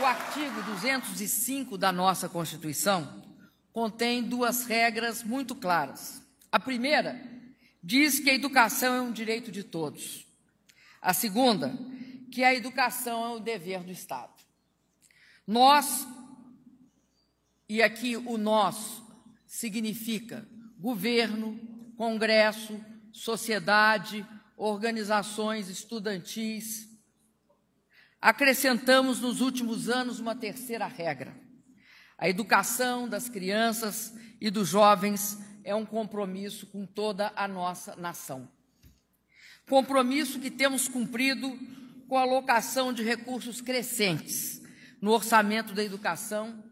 O artigo 205 da nossa Constituição contém duas regras muito claras. A primeira diz que a educação é um direito de todos. A segunda, que a educação é o um dever do Estado. Nós, e aqui o nós significa governo, congresso, sociedade, organizações estudantis, Acrescentamos nos últimos anos uma terceira regra. A educação das crianças e dos jovens é um compromisso com toda a nossa nação. Compromisso que temos cumprido com a alocação de recursos crescentes no orçamento da educação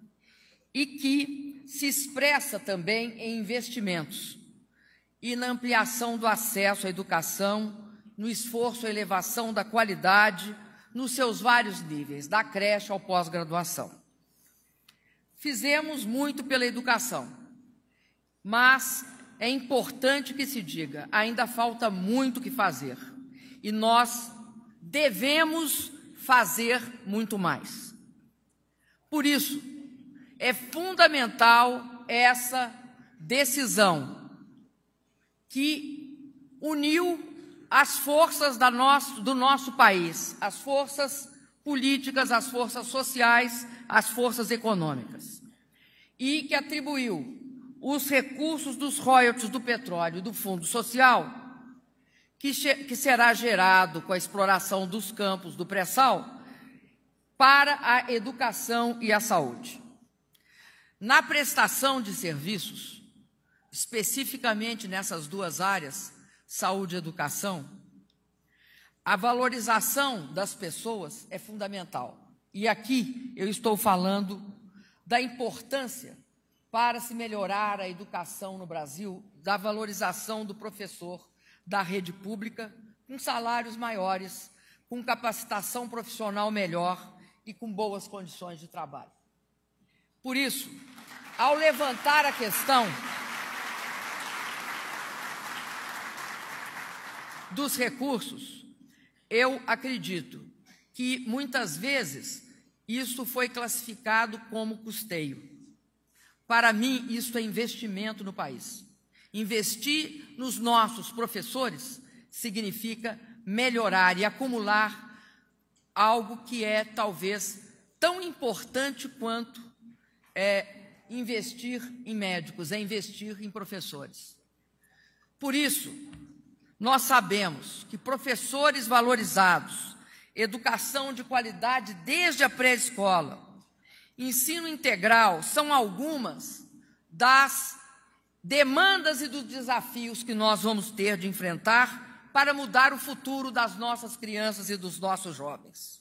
e que se expressa também em investimentos e na ampliação do acesso à educação, no esforço à elevação da qualidade nos seus vários níveis, da creche ao pós-graduação. Fizemos muito pela educação, mas é importante que se diga, ainda falta muito que fazer. E nós devemos fazer muito mais. Por isso, é fundamental essa decisão que uniu as forças nosso, do nosso país, as forças políticas, as forças sociais, as forças econômicas, e que atribuiu os recursos dos royalties do petróleo do Fundo Social, que, que será gerado com a exploração dos campos do pré-sal, para a educação e a saúde. Na prestação de serviços, especificamente nessas duas áreas, saúde e educação, a valorização das pessoas é fundamental. E aqui eu estou falando da importância para se melhorar a educação no Brasil, da valorização do professor da rede pública, com salários maiores, com capacitação profissional melhor e com boas condições de trabalho. Por isso, ao levantar a questão dos recursos, eu acredito que muitas vezes isso foi classificado como custeio. Para mim, isso é investimento no país. Investir nos nossos professores significa melhorar e acumular algo que é talvez tão importante quanto é, investir em médicos, é investir em professores. Por isso, nós sabemos que professores valorizados, educação de qualidade desde a pré-escola, ensino integral são algumas das demandas e dos desafios que nós vamos ter de enfrentar para mudar o futuro das nossas crianças e dos nossos jovens.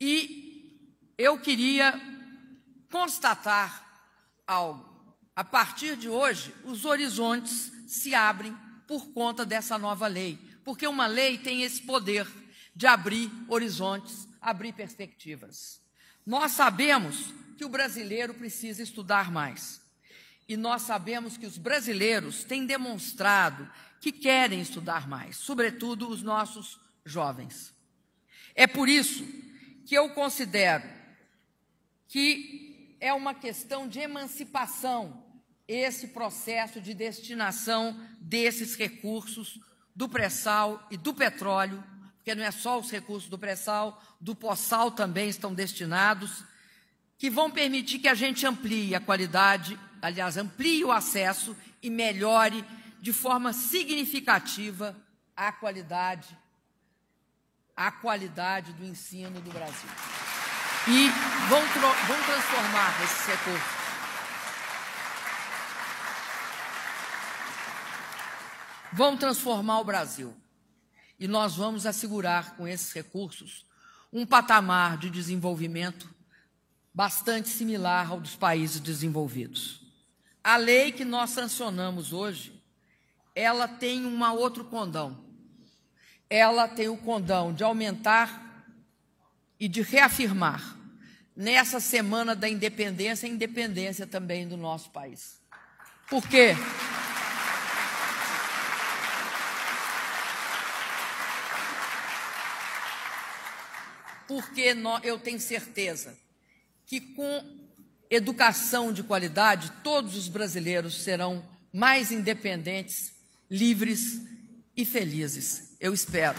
E eu queria constatar algo. A partir de hoje, os horizontes se abrem por conta dessa nova lei. Porque uma lei tem esse poder de abrir horizontes, abrir perspectivas. Nós sabemos que o brasileiro precisa estudar mais. E nós sabemos que os brasileiros têm demonstrado que querem estudar mais, sobretudo os nossos jovens. É por isso que eu considero que é uma questão de emancipação esse processo de destinação desses recursos do pré-sal e do petróleo, porque não é só os recursos do pré-sal, do poçal também estão destinados, que vão permitir que a gente amplie a qualidade, aliás, amplie o acesso e melhore de forma significativa a qualidade a qualidade do ensino do Brasil. E vão, vão transformar esses recursos Vão transformar o Brasil. E nós vamos assegurar com esses recursos um patamar de desenvolvimento bastante similar ao dos países desenvolvidos. A lei que nós sancionamos hoje, ela tem um outro condão. Ela tem o condão de aumentar e de reafirmar nessa semana da independência, a independência também do nosso país. Por quê? Porque porque eu tenho certeza que com educação de qualidade, todos os brasileiros serão mais independentes, livres e felizes. Eu espero.